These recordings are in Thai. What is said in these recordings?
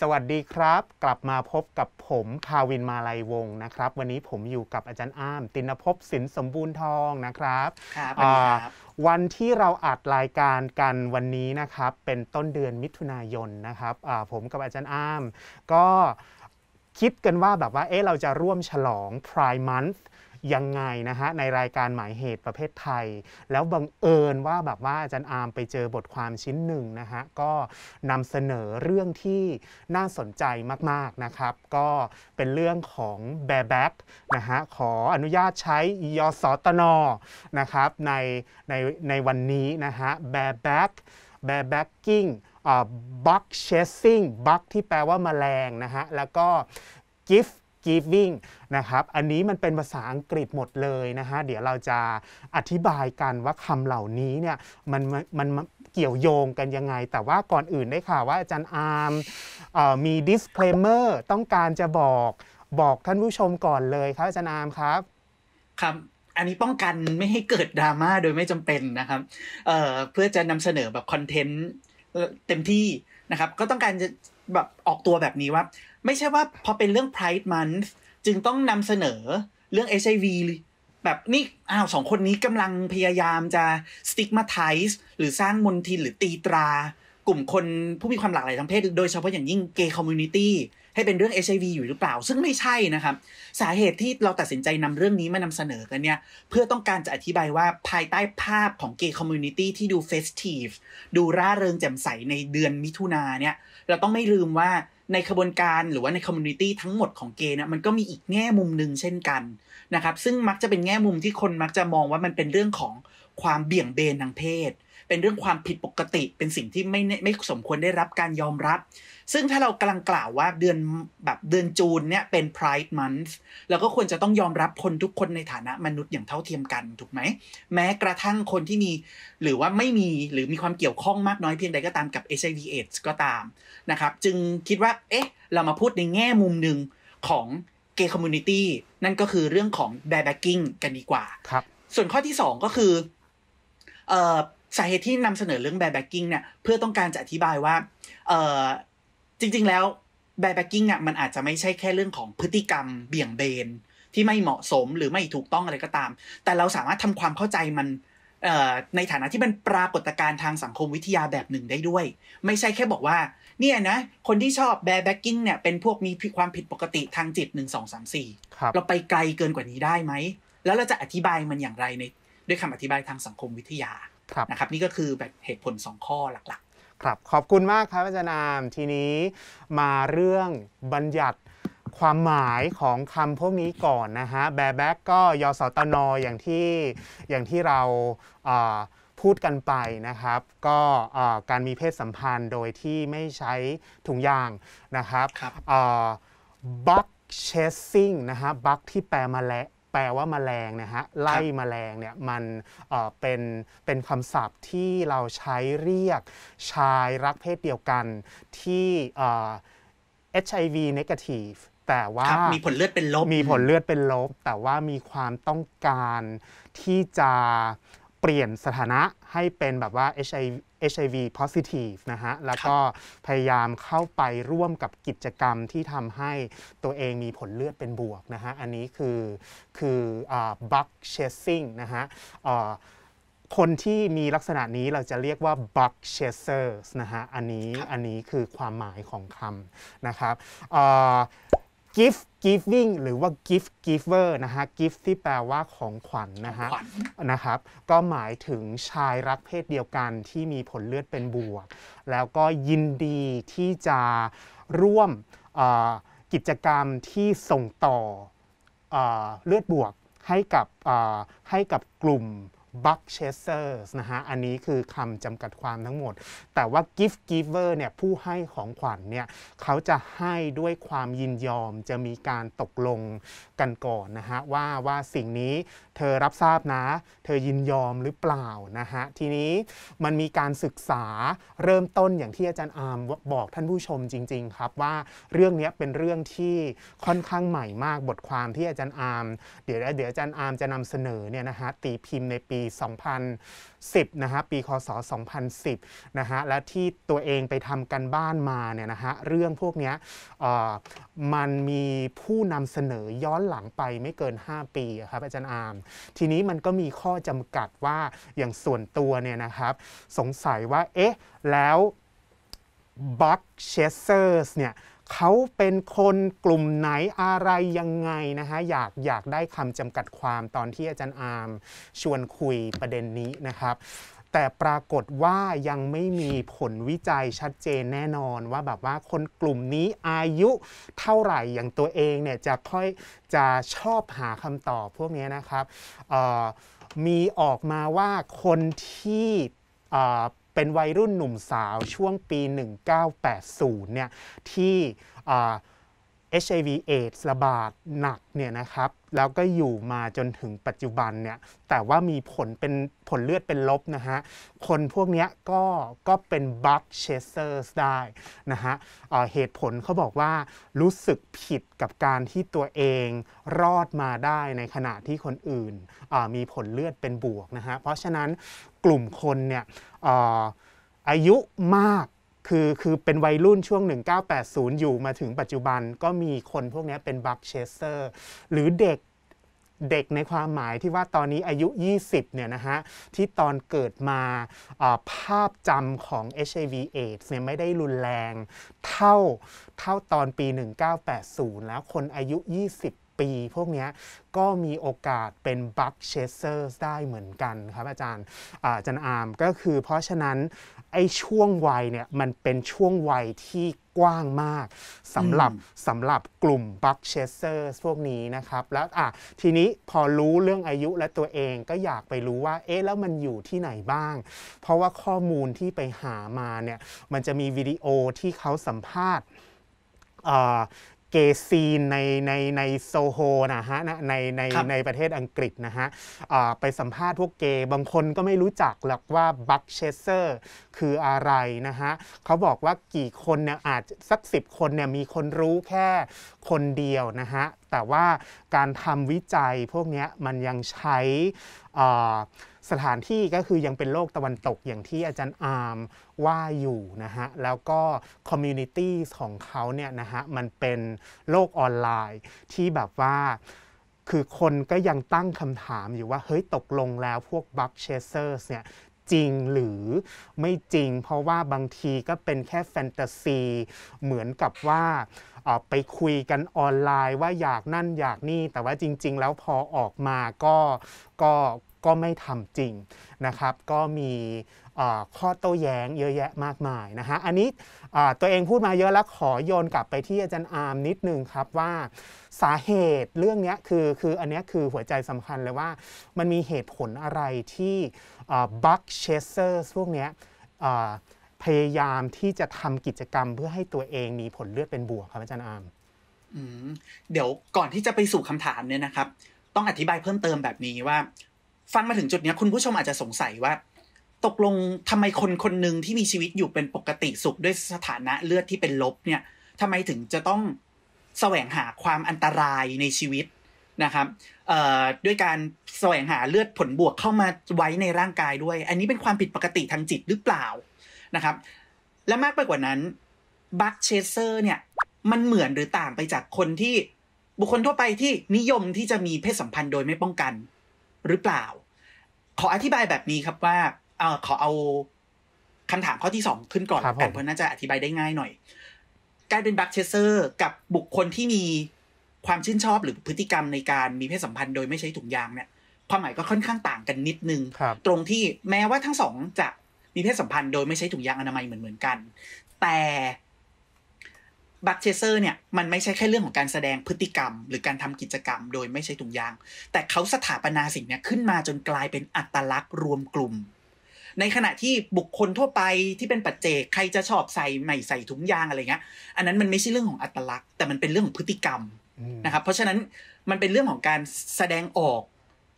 สวัสดีครับกลับมาพบกับผมภาวินมาลัยวงนะครับ วันนี้ผมอยู่กับอาจารย์อ้าม ตินภพสินสมบูรณ์ทองนะครับครับวัรบวันที่เราอัดรายการกันวันนี้นะครับเป็นต้นเดือนมิถุนายนนะครับผมกับอาจารย์อ้ามก็คิดกันว่าแบบว่าเอ๊ะเราจะร่วมฉลอง Prime Month ยังไงนะฮะในรายการหมายเหตุประเภทไทย แล้วบังเอิญว่าแบบว่าอาจารย์อาร์มไปเจอบทความชิ้นหนึ่งนะฮะก็นำเสนอเรื่องที่น่าสนใจมากๆนะครับก็เป็นเรื่องของแบแบ็กนะฮะขออนุญาตใช้ยศตนอนะครับในในในวันนี้นะฮะแบแบ็กแบแบ็กกิ้งบักเชสซิ่งบักที่แปลว่าแมลงนะฮะแล้วก็ gift giving นะครับ อันนี้มันเป็นภาษาอังกฤษหมดเลยนะฮะเดี๋ยวเราจะอธิบายกันว่าคำเหล่านี้เนี่ยมันมันเกี่ยวโยงกันยังไง แต่ว่าก่อนอื่นได้ค่ะว่าอาจารย์อาร์มมี disclaimer ต้องการจะบอกบอกท่านผู้ชมก่อนเลยครับอาจารย์อาร์มครับครับอันนี้ป้องกันไม่ให้เกิดดราม่าโดยไม่จำเป็นนะครับเเพื่อจะนำเสนอแบบคอนเทนต์เต็มที่นะครับก็ต้องการจะแบบออกตัวแบบนี้ว่าไม่ใช่ว่าพอเป็นเรื่อง Pride Month จึงต้องนำเสนอเรื่อง HIV แบบนี่อ้าวสองคนนี้กำลังพยายามจะสติ๊กมาไทส์หรือสร้างมนทินหรือตีตรา กลุ่มคนผู้มีความหลากหลายทางเพศโดยเฉพาะอย่างยิ่งเกย์คอมมูนิตี้ให้เป็นเรื่อง HIV อยู่หรือเปล่าซึ่งไม่ใช่นะครับ สาเหตุที่เราตัดสินใจนำเรื่องนี้มานำเสนอกันเนี่ยเพื่อต้องการจะอธิบายว่าภายใต้ภาพของเกย์คอมมูนิตี้ที่ดูเฟสทีฟดูร่าเริงแจ่มใสในเดือนมิถุนาเนี่ยเราต้องไม่ลืมว่าในขบวนการหรือว่าในคอมมูนิตี้ทั้งหมดของเกย์นะมันก็มีอีกแง่มุมหนึ่งเช่นกันนะครับซึ่งมักจะเป็นแง่มุมที่คนมักจะมองว่ามันเป็นเรื่องของความเบี่ยงเบนทางเพศเป็นเรื่องความผิดปกติ เป็นสิ่งที่ไม่ไม่สมควรได้รับการยอมรับ ซึ่งถ้าเรากำลังกล่าวว่าเดือนแบบเดือนจูนเนี่ยเป็น Pride Month เราก็ควรจะต้องยอมรับคนทุกคนในฐานะมนุษย์อย่างเท่าเทียมกันถูกไหม แม้กระทั่งคนที่มีหรือว่าไม่มีหรือมีความเกี่ยวข้องมากน้อยเพียงใดก็ตามกับ HIV AIDS ก็ตามนะครับ จึงคิดว่า เอ๊ะ เรามาพูดในแง่มุมหนึ่งของเกย์คอมมูนิตี้นั่นก็คือเรื่องของแบแบ็คกิ้งกันดีกว่าครับ ส่วนข้อที่สองก็คือเอ่อสาเหตุที่นำเสนอเรื่องแบร์แบ็กกิ้งเนี่ยเพื่อต้องการจะอธิบายว่าเออจริงๆแล้วแบร์แบ็กกิ้งเนี่ยมันอาจจะไม่ใช่แค่เรื่องของพฤติกรรม เบี่ยงเบน ที่ไม่เหมาะสมหรือไม่ถูกต้องอะไรก็ตาม แต่เราสามารถทำความเข้าใจมันในฐานะที่มันปรากฏการณ์ทางสังคมวิทยาแบบหนึ่งได้ด้วย ไม่ใช่แค่บอกว่าเนี่ยนะคนที่ชอบแบร์แบ็กกิ้งเนี่ยเป็นพวกมีความผิดปกติทางจิตหนึ่งสองสามสี่เราไปไกลเกินกว่านี้ได้ไหมแล้วเราจะอธิบายมันอย่างไรในด้วยคำอธิบายทางสังคมวิทยาครับนะครับนี่ก็คือแบบเหตุผล 2 ข้อหลักๆครับ ขอบคุณมากครับอาจารย์นาม ทีนี้มาเรื่องบัญญัติความหมายของคำพวกนี้ก่อนนะฮะแบแบ็กก็ยสตนออย่างที่อย่างที่เราพูดกันไปนะครับก็การมีเพศสัมพันธ์โดยที่ไม่ใช้ถุงยางนะครับบักเชสซิ่งนะฮะบักที่แปลมาแล้วแปลว่ามาแมลงนะฮะไล่มแมลงเนี่ยมันเเป็นเป็นคำศัพท์ที่เราใช้เรียกชายรักเพศเดียวกันที่เออ HIV negative แต่ว่ามีผลเลือดเป็นลบมีผลเลือดเป็นลบ แต่ว่ามีความต้องการที่จะเปลี่ยนสถานะให้เป็นแบบว่า HIV HIV positive นะฮะแล้วก็พยายามเข้าไปร่วมกับกิจกรรมที่ทำให้ตัวเองมีผลเลือดเป็นบวกนะฮะอันนี้คือคืออ bug chasing นะฮะคนที่มีลักษณะนี้เราจะเรียกว่า bug chasers นะฮะอันนี้อันนี้คือความหมายของคำนะครับ gift giving หรือว่า gift giver นะฮะ gift ที่แปลว่าของขวัญนนะฮะนะครับก็หมายถึงชายรักเพศเดียวกันที่มีผลเลือดเป็นบวก แล้วก็ยินดีที่จะร่วมกิจกรรมที่ส่งต่อเลือดบวกให้กับให้กับกลุ่มบัคเชเซอร์นะฮะอันนี้คือคำจำกัดความทั้งหมด แต่ว่า gift giver เนี่ยผู้ให้ของขวัญเนี่ยเขาจะให้ด้วยความยินยอมจะมีการตกลงกันก่อนนะฮะว่าว่าสิ่งนี้เธอรับทราบนะ เธอยินยอมหรือเปล่านะฮะทีนี้มันมีการศึกษาเริ่มต้นอย่างที่อาจารย์อาร์มบอกท่านผู้ชมจริงๆครับว่าเรื่องนี้เป็นเรื่องที่ค่อนข้างใหม่มากบทความที่อาจารย์อาร์มเดี๋ยวเดี๋ยวอาจารย์อาร์มจะนำเสนอเนี่ยนะฮะตีพิมพ์ในปี2010 นะฮะ ปีคศ 2010 นะฮะ และที่ตัวเองไปทำกันบ้านมาเนี่ยนะฮะ เรื่องพวกนี้มันมีผู้นำเสนอย้อนหลังไปไม่เกิน 5 ปีครับอาจารย์อาร์ม ทีนี้มันก็มีข้อจำกัดว่าอย่างส่วนตัวเนี่ยนะครับสงสัยว่า เอ๊ะ แล้วบัคกเชสเซอร์สเนี่ยเขาเป็นคนกลุ่มไหนอะไร ยังไงนะฮะอยากอยากได้คำจำกัดความตอนที่อาจารย์อาร์ม ชวนคุยประเด็นนี้นะครับ แต่ปรากฏว่ายังไม่มีผลวิจัยชัดเจนแน่นอนว่าแบบว่าคนกลุ่มนี้อายุเท่าไหร่อย่างตัวเองเนี่ยจะค่อยจะชอบหาคำตอบพวกนี้นะครับมีออกมาว่าคนที่เป็นวัยรุ่นหนุ่มสาวช่วงปี 1980 เนี่ยที่ HIV a อชระบาดหนักเนี่ยนะครับแล้วก็อยู่มาจนถึงปัจจุบันเนี่ยแต่ว่ามีผลเป็นผลเลือดเป็นลบนะฮะคนพวกนี้ก็ก็เป็นบัคเชสเซอร์ได้นะฮะเเหตุผลเขาบอกว่ารู้สึกผิดกับการที่ตัวเองรอดมาได้ในขณะที่คนอื่นมีผลเลือดเป็นบวกนะฮะเพราะฉะนั้นกลุ่มคนเนี่ยอายุมากคือคือเป็นวัยรุ่นช่วง 1980 อยู่มาถึงปัจจุบันก็มีคนพวกนี้เป็นบัคเชสเตอร์หรือเด็กเด็กในความหมายที่ว่าตอนนี้อายุ 20 เนี่ยนะฮะที่ตอนเกิดมาภาพจำของ HIV AIDS เนี่ยไม่ได้รุนแรงเท่าเท่าตอนปี 1980 แล้วคนอายุ 20ปีพวกนี้ก็มีโอกาสเป็นบัคเชสเซอร์ได้เหมือนกันครับอาจารย์อาจารย์อาร์มก็คือเพราะฉะนั้นไอ้ช่วงวัยเนี่ยมันเป็นช่วงวัยที่กว้างมากสำหรับสำหรับกลุ่มบัคเชสเซอร์พวกนี้นะครับ แล้วอ่ะทีนี้พอรู้เรื่องอายุและตัวเองก็อยากไปรู้ว่า เอ๊ะ แล้วมันอยู่ที่ไหนบ้าง เพราะว่าข้อมูลที่ไปหามาเนี่ยมันจะมีวิดีโอที่เขาสัมภาษณ์เกซีน ในในในโซโฮนะฮะในในในประเทศอังกฤษนะฮะไปสัมภาษณ์พวกเกย์บางคนก็ไม่รู้จัก หรอกว่าบัคเชสเซอร์คืออะไรนะฮะเขาบอกว่ากี่คนเนี่ยอาจสักสิบคนเนี่ยมีคนรู้แค่คนเดียวนะฮะแต่ว่าการทำวิจัยพวกนี้มันยังใช้สถานที่ก็คือยังเป็นโลกตะวันตกอย่างที่อาจารย์อาร์ม ว่าอยู่นะฮะ แล้วก็คอมมูนิตี้ของเขาเนี่ยนะฮะมันเป็นโลกออนไลน์ที่แบบว่าคือคนก็ยังตั้งคำถามอยู่ว่า เฮ้ยตกลงแล้วพวกบัคเชเซอร์เนี่ยจริงหรือไม่จริง เพราะว่าบางทีก็เป็นแค่แฟนตาซีเหมือนกับว่าไปคุยกันออนไลน์ว่าอยากนั่นอยากนี่ แต่ว่าจริงๆแล้วพอออกมาก็ก็ก็ไม่ทำจริงนะครับ ก็มีข้อโต้แย้งเยอะแยะมากมายนะฮะอันนี้ตัวเองพูดมาเยอะแล้ว ขอโยนกลับไปที่อาจารย์อาร์มนิดนึงครับว่าสาเหตุเรื่องนี้คือคืออันนี้คือหัวใจสำคัญเลยว่ามันมีเหตุผลอะไรที่บัคเชสเซอร์พวกนี้พยายามที่จะทำกิจกรรม เพื่อให้ตัวเองมีผลเลือดเป็นบวกครับ อาจารย์อาร์มเดี๋ยวก่อนที่จะไปสู่คำถามเนี่ยนะครับ ต้องอธิบายเพิ่มเติมแบบนี้ว่าฟังมาถึงจุดนี้คุณผู้ชมอาจจะสงสัยว่า ตกลงทำไมคนคนหนึ่งที่มีชีวิตอยู่เป็นปกติสุขด้วยสถานะเลือดที่เป็นลบเนี่ยทำไมถึงจะต้องแสวงหาความอันตรายในชีวิตนะครับด้วยการแสวงหาเลือดผลบวกเข้ามาไว้ในร่างกายด้วย อันนี้เป็นความผิดปกติทางจิตหรือเปล่านะครับ และมากไปกว่านั้นบัคเชเซอร์เนี่ยมันเหมือนหรือต่างไปจากคนที่บุคคลทั่วไปที่นิยมที่จะมีเพศสัมพันธ์โดยไม่ป้องกันหรือเปล่า ขออธิบายแบบนี้ครับว่า เออขอเอาคำถามข้อที่สองขึ้นก่อนกันเพื่อน่าจะอธิบายได้ง่ายหน่อยการเป็นบัคเชเซอร์กับบุคคลที่มีความชื่นชอบหรือพฤติกรรมในการมีเพศสัมพันธ์โดยไม่ใช้ถุงยางเนี่ยความหมายก็ค่อนข้างต่างกันนิดนึง ตรงที่แม้ว่าทั้งสองจะ มีเพศสัมพันธ์โดยไม่ใช้ถุงยางอนามัยเหมือนเหมือนกัน แต่บัคเชเซอร์เนี่ยมันไม่ใช่แค่เรื่องของการแสดงพฤติกรรม หรือการทำกิจกรรม โดยไม่ใช้ถุงยาง แต่เขาสถาปนาสิ่งนี้ขึ้นมาจนกลายเป็นอัตลักษณ์รวมกลุ่ม ในขณะที่บุคคลทั่วไปที่เป็นปัจเจกใครจะชอบใส่ไม่ใส่ถุงยางอะไรเงี้ยอันนั้นมันไม่ใช่เรื่องของอัตลักษณ์ แต่มันเป็นเรื่องของพฤติกรรมนะครับเพราะฉะนั้นมันเป็นเรื่องของการแสดงออก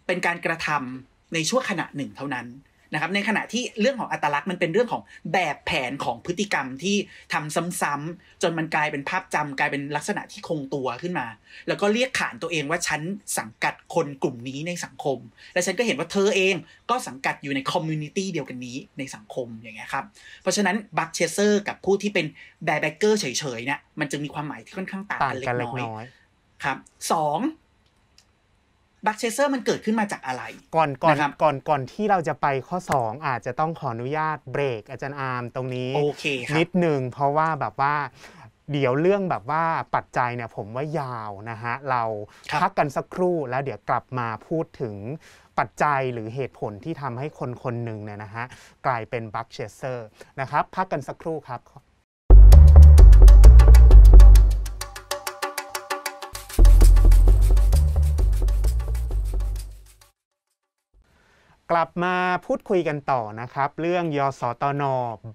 เป็นการกระทำในช่วงขณะหนึ่งเท่านั้นนะครับในขณะที่เรื่องของอัตลักษณ์มันเป็นเรื่องของแบบแผนของพฤติกรรมที่ทำซ้ำ ๆ จนมันกลายเป็นภาพจำกลายเป็นลักษณะที่คงตัวขึ้นมา แล้วก็เรียกขานตัวเองว่าฉันสังกัดคนกลุ่มนี้ในสังคม และฉันก็เห็นว่าเธอเองก็สังกัดอยู่ในคอมมูนิตี้เดียวกันนี้ในสังคมอย่างเงี้ยครับเพราะฉะนั้นบัคเชเซอร์กับผู้ที่เป็นแบแบกเกอร์เฉยๆเนี่ยมันจึงมีความหมายที่ค่อนข้างต่างกันเล็กน้อยครับสองบัคเชเซอร์มันเกิดขึ้นมาจากอะไร ก่อนก่อนก่อนก่อนที่เราจะไปข้อ 2 อาจจะต้องขออนุญาตเบรก อาจารย์อาร์มตรงนี้ นิดนึงเพราะว่าแบบว่า เดี๋ยวเรื่องแบบว่าปัจจัยเนี่ยผมว่ายาวนะฮะ เราพักกันสักครู่แล้วเดี๋ยวกลับมาพูดถึงปัจจัยหรือเหตุผลที่ทำให้คนคนหนึ่งเนี่ยนะฮะกลายเป็นบัคเชเซอร์นะครับพักกันสักครู่ครับกลับมาพูดคุยกันต่อนะครับเรื่องยอสตน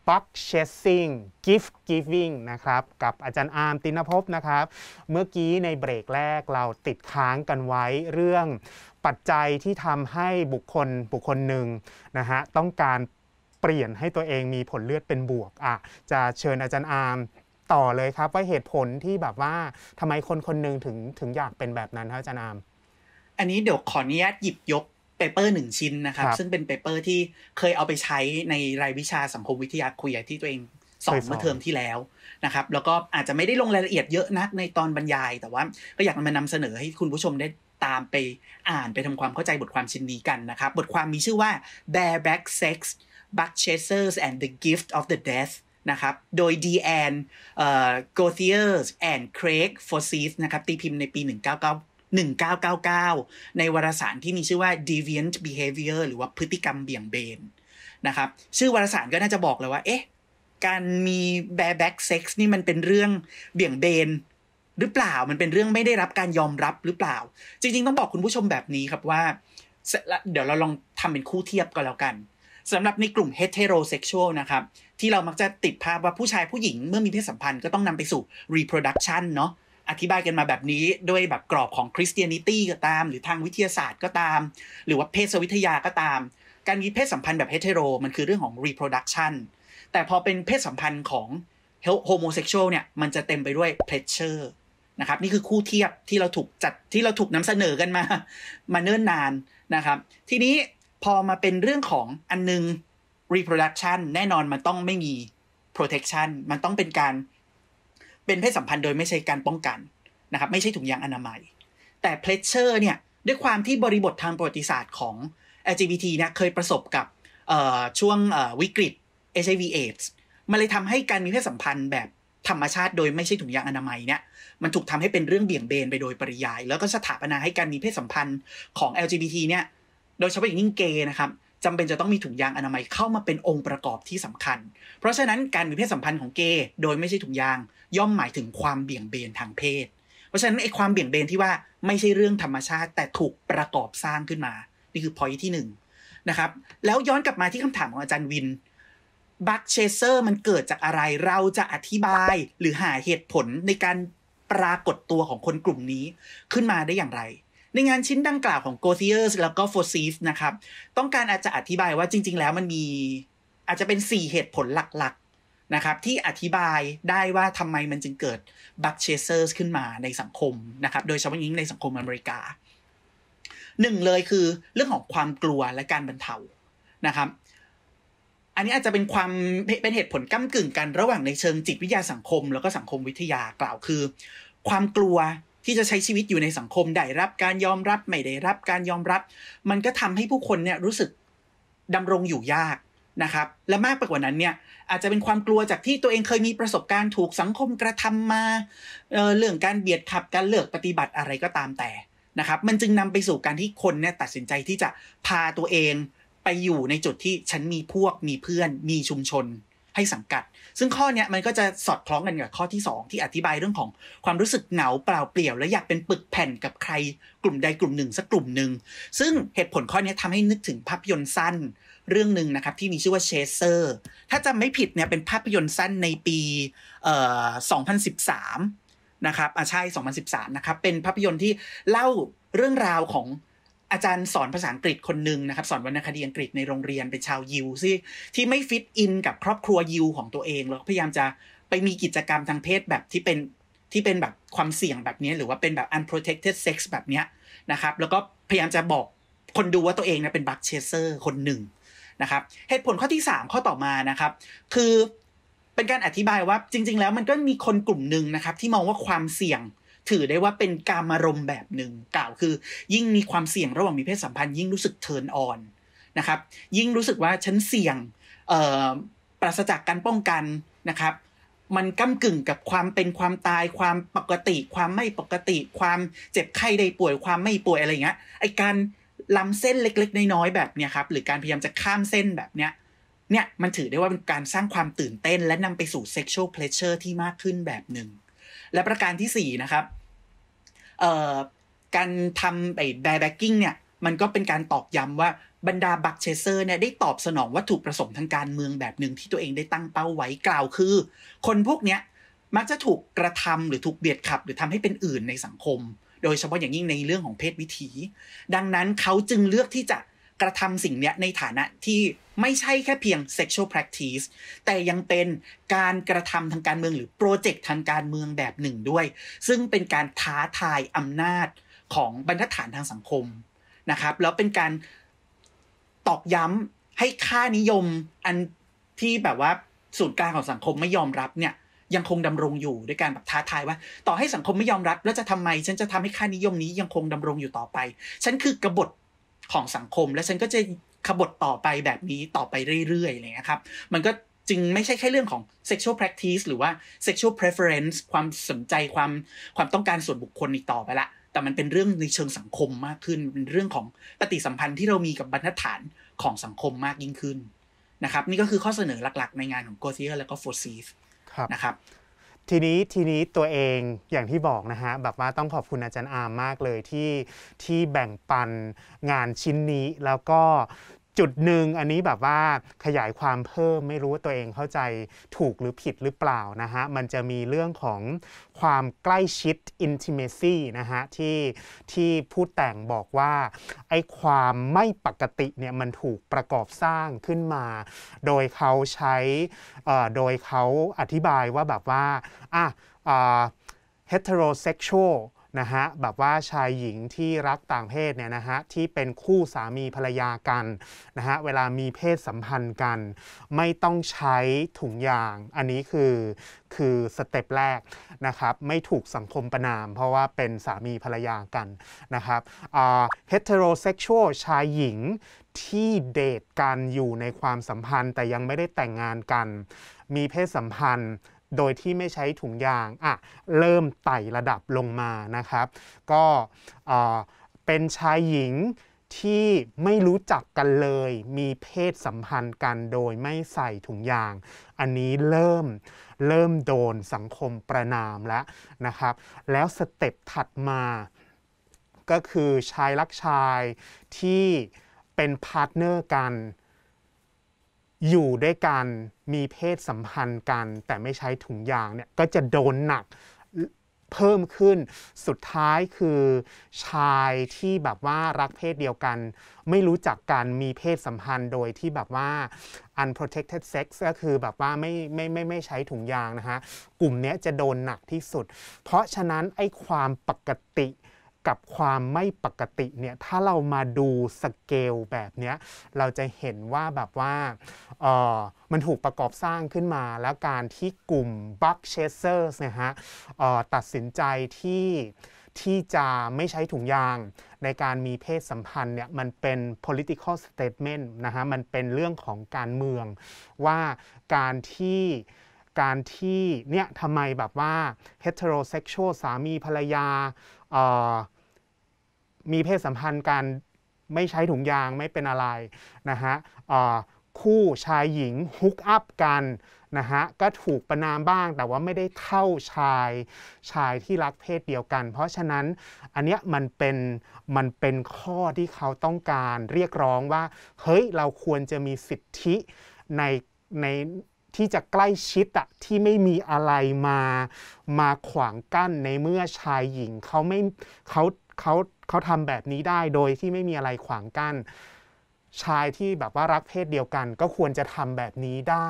บัคเชสซิงกิฟต์กิฟวิ่งนะครับกับอาจารย์อาร์มตินภพนะครับเมื่อกี้ในเบรกแรกเราติดค้างกันไว้เรื่องปัจจัยที่ทำให้บุคคลบุคคลหนึ่งนะฮะต้องการเปลี่ยนให้ตัวเองมีผลเลือดเป็นบวกอ่ะจะเชิญอาจารย์อาร์มต่อเลยครับ ว่าเหตุผลที่แบบว่าทำไมคนคนหนึ่งถึงถึงอยากเป็นแบบนั้นครับอาจารย์อาร์มอันนี้เดี๋ยวขออนุญาตหยิบยกเปเปอร์หนึ่งชิ้นนะครับ ซึ่งเป็นเปเปอร์ที่เคยเอาไปใช้ในรายวิชาสังคมวิทยาคุยที่ตัวเองสอนเมื่อเทอมที่แล้วนะครับแล้วก็อาจจะไม่ได้ลงรายละเอียดเยอะนักในตอนบรรยายแต่ว่าก็อยากมานำเสนอให้คุณผู้ชมได้ตามไปอ่านไปทำความเข้าใจบทความชิ้นนี้กันนะครับ บทความมีชื่อว่า Bareback Sex b u k Chasers and the Gift of the Death นะครับโดย d ีแอนเอ่อ Gauthier and Craig f o r s y t h นะครับตีพิมพ์ในปี 1999 1999 ในวารสารที่มีชื่อว่า deviant behavior หรือว่าพฤติกรรมเบี่ยงเบนนะครับ ชื่อวารสารก็น่าจะบอกเลยว่า เอ๊ะ การมี bareback sex นี่มันเป็นเรื่องเบี่ยงเบน หรือเปล่ามันเป็นเรื่องไม่ได้รับการยอมรับหรือเปล่า จริงๆต้องบอกคุณผู้ชมแบบนี้ครับว่า เดี๋ยวเราลองทำเป็นคู่เทียบก็แล้วกันสำหรับในกลุ่มเฮเทโรเซ็กชวลนะครับที่เรามักจะติดภาพว่าผู้ชายผู้หญิงเมื่อมีเพศสัมพันธ์ก็ต้องนำไปสู่ reproduction เนาะอธิบายกันมาแบบนี้ด้วยแบบกรอบของคริสเตียนิตี้ก็ตามหรือทางวิทยาศาสตร์ก็ตาม หรือว่าเพศวิทยาก็ตาม การมีเพศสัมพันธ์แบบเฮเทโรมันคือเรื่องของ reproduction แต่พอเป็นเพศสัมพันธ์ของโฮโมเซ็กชวลเนี่ยมันจะเต็มไปด้วย pleasure นะครับนี่คือคู่เทียบที่เราถูกจัดที่เราถูกนำเสนอกันมา มาเนิ่นนานนะครับทีนี้พอมาเป็นเรื่องของอันนึง reproduction แน่นอนมันต้องไม่มี protection มันต้องเป็นการเป็นเพศสัมพันธ์โดยไม่ใช่การป้องกันนะครับ ไม่ใช่ถุงยางอนามัย แต่เพลชเชอร์เนี่ย ด้วยความที่บริบททางประวัติศาสตร์ของ LGBT เนะเคยประสบกับช่วงวิกฤต HIV AIDS มันเลยทำให้การมีเพศสัมพันธ์แบบธรรมชาติโดยไม่ใช่ถุงยางอนามัยเนี่ยมันถูกทำให้เป็นเรื่องเบี่ยงเบนไปโดยปริยาย แล้วก็สถาปนาให้การมีเพศสัมพันธ์ของ LGBT เนี่ยโดยเฉพาะอย่างยิ่งเกย์นะครับจำเป็นจะต้องมีถุงยางอนามัยเข้ามาเป็นองค์ประกอบที่สำคัญ เพราะฉะนั้นการมีเพศสัมพันธ์ของเกย์โดยไม่ใช่ถุงยางย่อมหมายถึงความเบี่ยงเบนทางเพศ เพราะฉะนั้นไอ้ความเบี่ยงเบนที่ว่าไม่ใช่เรื่องธรรมชาติแต่ถูกประกอบสร้างขึ้นมานี่คือพอยที่1นนะครับแล้วย้อนกลับมาที่คำถามของอาจารย์วินบัคเชเซอร์มันเกิดจากอะไรเราจะอธิบายหรือหาเหตุผลในการปรากฏตัวของคนกลุ่มนี้ขึ้นมาได้อย่างไรในงานชิ้นดังกล่าวของ g o t i e r s แล้วก็ f o s s i s นะครับ ต้องการอาจจะอธิบายว่าจริง ๆ แล้วมันมีอาจจะเป็น 4 เหตุผลหลักๆ นะครับ ที่อธิบายได้ว่าทำไมมันจึงเกิด bug chasers ขึ้นมาในสังคมนะครับ โดยเฉพาะยิ่งในสังคมอเมริกาหนึ่งเลยคือเรื่องของความกลัวและการบรรเทานะครับ อันนี้อาจจะเป็นความเป็นเหตุผลก้ากึ่ง กันระหว่างในเชิงจิตวิทยาสังคม แล้วก็สังคมวิทยากล่าวคือ ความกลัวที่จะใช้ชีวิตอยู่ในสังคมได้รับการยอมรับ ไม่ได้รับการยอมรับ มันก็ทำให้ผู้คนเนี่ยรู้สึกดำรงอยู่ยากนะครับ และมากไปกว่านั้นเนี่ยอาจจะเป็นความกลัวจากที่ตัวเองเคยมีประสบการณ์ถูกสังคมกระทำมาเเรื่องการเบียดขับการเลือกปฏิบัติอะไรก็ตามแต่นะครับ มันจึงนำไปสู่การที่คนเนี่ยตัดสินใจที่จะพาตัวเองไปอยู่ในจุดที่ฉันมีพวกมีเพื่อนมีชุมชนให้สังกัด ซึ่งข้อนี้มันก็จะสอดคล้องกันกับข้อที่ 2 ที่อธิบายเรื่องของความรู้สึกเหงาเปล่าเปลี่ยวและอยากเป็นปึกแผ่นกับใครกลุ่มใดกลุ่มหนึ่งสักกลุ่มหนึ่ง ซึ่งเหตุผลข้อนี้ทำให้นึกถึงภาพยนตร์สั้นเรื่องหนึ่งนะครับ ที่มีชื่อว่าเชเซอร์ ถ้าจำไม่ผิดเนี่ยเป็นภาพยนตร์สั้นในปีอ2013นะครับอ่าใช่2013นะครับ เป็นภาพยนตร์ที่เล่าเรื่องราวของอาจารย์สอนภาษาอังกฤษคนหนึ่งนะครับสอนวรรณคดีอังกฤษในโรงเรียนเป็นชาวยิวซี่ที่ไม่ฟิตอินกับครอบครัวยิวของตัวเอง แล้วพยายามจะไปมีกิจกรรมทางเพศแบบที่เป็นที่เป็นแบบความเสี่ยงแบบนี้หรือว่าเป็นแบบ unprotected sex แบบนี้นะครับแล้วก็พยายามจะบอกคนดูว่าตัวเองนะเป็นบัคเชเซอร์คนหนึ่งนะครับเหตุผลข้อที่ 3 ข้อต่อมานะครับคือเป็นการอธิบายว่าจริง ๆ แล้วมันก็มีคนกลุ่มหนึ่งนะครับที่มองว่าความเสี่ยงถือได้ว่าเป็นการมารมแบบหนึ่งกล่าวคือยิ่งมีความเสี่ยงระหว่างมีเพศสัมพันธ์ ยิ่งรู้สึกเทินออนนะครับ ยิ่งรู้สึกว่าฉันเสี่ยงปราศจากการป้องกันนะครับมันก้ากึ่งกับความเป็นความตายความปกติความไม่ปกติ ความเจ็บไข้ได้ป่วยความไม่ป่วยอะไรเงี้ยไอการล้ำเส้นเล็กๆน้อยๆแบบเนี้ยครับหรือการพยายามจะข้ามเส้นแบบเนี้ยเนี่ยมันถือได้ว่าเป็นการสร้างความตื่นเต้นและนำไปสู่เซ็กชวลเพลชเชอร์ที่มากขึ้นแบบหนึ่งและประการที่สี่นะครับเอ่อการทำไอ้แบร์แบ็กกิ้งเนี่ย มันก็เป็นการตอกย้ำว่าบรรดาบักเชเซอร์เนี่ยได้ตอบสนองวัตถุประสงค์ทางการเมืองแบบหนึ่งที่ตัวเองได้ตั้งเป้าไว้กล่าวคือ คนพวกเนี้ย มักจะถูกกระทำหรือถูกเบียดขับหรือทำให้เป็นอื่นในสังคม โดยเฉพาะอย่างยิ่งในเรื่องของเพศวิถี ดังนั้นเขาจึงเลือกที่จะกระทำสิ่งเนี้ยในฐานะที่ไม่ใช่แค่เพียง sexual practice แต่ยังเป็นการกระทำทางการเมืองหรือโปรเจกต์ทางการเมืองแบบหนึ่งด้วย ซึ่งเป็นการท้าทายอำนาจของบรรทัดฐานทางสังคมนะครับ แล้วเป็นการตอกย้ำให้ค่านิยมอันที่แบบว่าศูนย์กลางของสังคมไม่ยอมรับเนี่ยยังคงดำรงอยู่ด้วยการแบบท้าทายว่า ต่อให้สังคมไม่ยอมรับ แล้วจะทำไม ฉันจะทำให้ค่านิยมนี้ยังคงดำรงอยู่ต่อไปฉันคือกบฏของสังคมและฉันก็จะขบฏต่อไปแบบนี้ต่อไปเรื่อยๆอะไรเลยนะครับ มันก็จึงไม่ใช่แค่เรื่องของ sexual practice หรือว่า sexual preference ความสนใจความความต้องการส่วนบุคคลอีกต่อไปละ แต่มันเป็นเรื่องในเชิงสังคมมากขึ้นเป็นเรื่องของปฏิสัมพันธ์ที่เรามีกับบรรทัดฐานของสังคมมากยิ่งขึ้นนะครับ นี่ก็คือข้อเสนอหลักๆในงานของโกเซียและก็โฟซีฟนะครับทีนี้ทีนี้ตัวเองอย่างที่บอกนะฮะแบบว่าต้องขอบคุณอาจารย์อาร์มมากเลยที่ที่แบ่งปันงานชิ้นนี้แล้วก็จุดหนึ่งอันนี้แบบว่าขยายความเพิ่มไม่รู้ว่าตัวเองเข้าใจถูกหรือผิดหรือเปล่านะฮะมันจะมีเรื่องของความใกล้ชิด intimacy นะฮะที่ที่ผู้แต่งบอกว่าไอ้ความไม่ปกติเนี่ยมันถูกประกอบสร้างขึ้นมาโดยเขาใช้โดยเขาอธิบายว่าแบบว่าอ่ะ heterosexual นะฮะแบบว่าชายหญิงที่รักต่างเพศเนี่ยนะฮะที่เป็นคู่สามีภรรยากันนะฮะเวลามีเพศสัมพันธ์กัน ไม่ต้องใช้ถุงยางอันนี้คือคือสเต็ปแรกนะครับไม่ถูกสังคมประนาม เพราะว่าเป็นสามีภรรยากันนะครับเฮตโรเซ็กชวลชายหญิงที่เดทกันอยู่ในความสัมพันธ์แต่ยังไม่ได้แต่งงานกัน มีเพศสัมพันธ์โดยที่ไม่ใช้ถุงยาง อ่ะ เริ่มไต่ระดับลงมานะครับ ก็เป็นชายหญิงที่ไม่รู้จักกันเลย มีเพศสัมพันธ์กันโดยไม่ใส่ถุงยาง อันนี้เริ่มเริ่มโดนสังคมประนามแล้วนะครับ แล้วสเต็ปถัดมา ก็คือชายรักชายที่เป็นพาร์ทเนอร์กันอยู่ด้วยกันมีเพศสัมพันธ์กันแต่ไม่ใช้ถุงยางเนี่ยก็จะโดนหนักเพิ่มขึ้นสุดท้ายคือชายที่แบบว่ารักเพศเดียวกัน ไม่รู้จักกันมีเพศสัมพันธ์โดยที่แบบว่า unprotected sex ก็คือแบบว่าไม่ไม่ไม่ไม่ใช้ถุงยางนะฮะกลุ่มนี้จะโดนหนักที่สุด เพราะฉะนั้นไอ้ความปกติกับความไม่ปกติเนี่ย ถ้าเรามาดูสเกลแบบเนี้ยเราจะเห็นว่าแบบว่าเออมันถูกประกอบสร้างขึ้นมา แล้วการที่กลุ่มบัคเชสเซอร์สนะฮะตัดสินใจที่ที่จะไม่ใช้ถุงยางในการมีเพศสัมพันธ์เนี่ย มันเป็น political statement นะฮะ มันเป็นเรื่องของการเมืองว่าการที่การที่เนี่ยทำไมแบบว่า heterosexual สามีภรรยามีเพศสัมพันธ์กันไม่ใช้ถุงยางไม่เป็นอะไรนะฮะคู่ชายหญิงฮุกอัพกันนะฮะก็ถูกประนามบ้าง แต่ว่าไม่ได้เท่าชายชายที่รักเพศเดียวกัน เพราะฉะนั้น อันเนี้ยมันเป็นมันเป็นข้อที่เขาต้องการเรียกร้องว่าเฮ้ยเราควรจะมีสิทธิในในที่จะใกล้ชิดอะที่ไม่มีอะไรมามาขวางกั้นในเมื่อชายหญิงเขาไม่เขาเขาเขาทำแบบนี้ได้โดยที่ไม่มีอะไรขวางกัน้น ชายที่แบบว่ารักเพศเดียวกัน ก็ควรจะทำแบบนี้ได้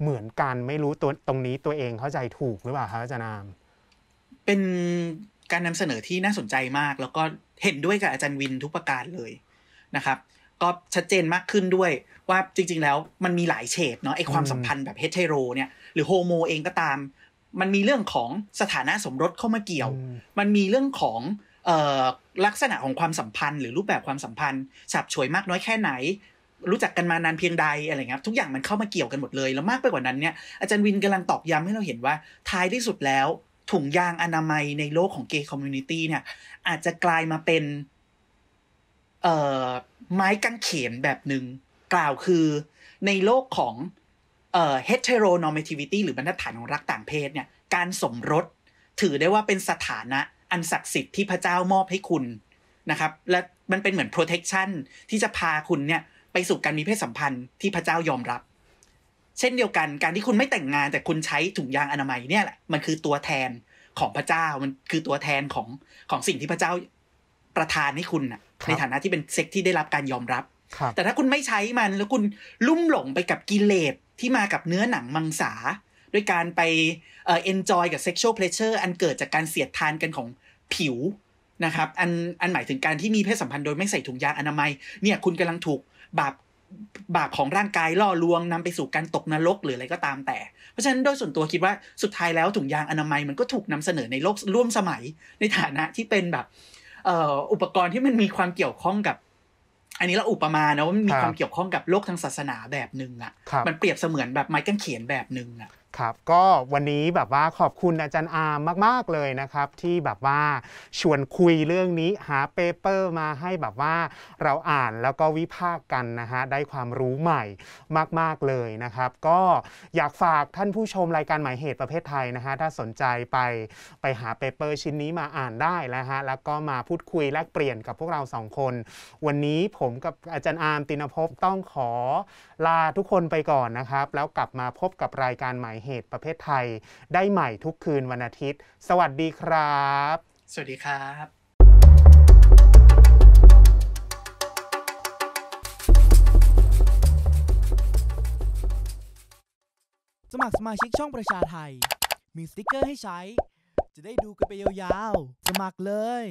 เหมือนกัน ไม่รู้ตัวตรงนี้ตัวเองเข้าใจถูกหรือเปล่าครับอาจารย์นาม เป็นการนำเสนอที่น่าสนใจมากแล้วก็เห็นด้วยกับอาจารย์วินทุกประการเลยนะครับ ก็ชัดเจนมากขึ้นด้วยว่าจริงๆ แล้วมันมีหลายเฉดเนาะไอความสัมพันธ์แบบเฮตเทโรเนี่ยหรือโฮโมเองก็ตาม มันมีเรื่องของสถานะสมรสเข้ามาเกี่ยว มันมีเรื่องของลักษณะของความสัมพันธ์หรือรูปแบบความสัมพันธ์ฉับฉวยมากน้อยแค่ไหน รู้จักกันมานานเพียงใดอะไรเงี้ยทุกอย่างมันเข้ามาเกี่ยวกันหมดเลย แล้วมากไปกว่านั้นเนี่ยอาจารย์วินกำลังตอกย้ำให้เราเห็นว่า ท้ายที่สุดแล้ว ถุงยางอนามัยในโลกของเกย์คอมมูนิตี้เนี่ยอาจจะกลายมาเป็นเอ่อไม้กางเขนแบบหนึ่ง กล่าวคือ ในโลกของเอ่อ heteronormativity หรือบรรทัดฐานของรักต่างเพศเนี่ย การสมรส ถือได้ว่าเป็นสถานะอันศักดิ์สิทธิ์ที่พระเจ้ามอบให้คุณนะครับ และมันเป็นเหมือน protection ที่จะพาคุณเนี่ย ไปสู่การมีเพศสัมพันธ์ที่พระเจ้ายอมรับ เช่นเดียวกันการที่คุณไม่แต่งงานแต่คุณใช้ถุงยางอนามัยเนี่ยแหละมันคือตัวแทนของพระเจ้ามันคือตัวแทนของของสิ่งที่พระเจ้าประทานให้คุณนะในฐานะที่เป็นเซ็กที่ได้รับการยอมรับ แต่ถ้าคุณไม่ใช้มันแล้วคุณลุ่มหลงไปกับกิเลสที่มากับเนื้อหนังมังสาด้วยการไปเอ่ออนจอยกับ็กชวลเพลชเชอร์อันเกิดจากการเสียดทานกันของผิวนะครับ อันอันหมายถึงการที่มีเพศสัมพันธ์โดยไม่ใส่ถุงยางอนามัย เนี่ยคุณกำลังถูกบาปบาปของร่างกายล่อลวง นำไปสู่การตกนรกหรืออะไรก็ตามแต่ เพราะฉะนั้นโดยส่วนตัวคิดว่าสุดท้ายแล้วถุงยางอนามัยมันก็ถูกนำเสนอในโลกร่วมสมัย ในฐานะที่เป็นแบบอุปกรณ์ที่มันมีความเกี่ยวข้องกับ อันนี้เราอุปมานะว่ามันมีความเกี่ยวข้องกับโลกทางศาสนาแบบหนึ่งอะ่ะมันเปรียบเสมือนแบบไม้กางเขนแบบหนึ่งอะ่ะครับก็วันนี้แบบว่าขอบคุณอาจารย์อาร์มมากๆเลยนะครับที่แบบว่าชวนคุยเรื่องนี้หาเปเปอร์ มาให้แบบว่าเราอ่านแล้วก็วิพากษ์กันนะฮะได้ความรู้ใหม่มากๆเลยนะครับก็อยากฝากท่านผู้ชมรายการหมายเหตุประเภทไทยนะฮะถ้าสนใจไปไปหาเปเปอร์ชิ้นนี้มาอ่านได้ แล้วฮะแล้วก็มาพูดคุยแลกเปลี่ยนกับพวกเราสองคน วันนี้ผมกับอาจารย์อาร์มตินภพต้องขอลาทุกคนไปก่อนนะครับ แล้วกลับมาพบกับรายการหมายเหตุประเภทไทยได้ใหม่ทุกคืนวันอาทิตย์ สวัสดีครับ สวัสดีครับ สมัครสมาชิกช่องประชาไทย มีสติกเกอร์ให้ใช้ จะได้ดูกันไปยาวๆสมัครเลย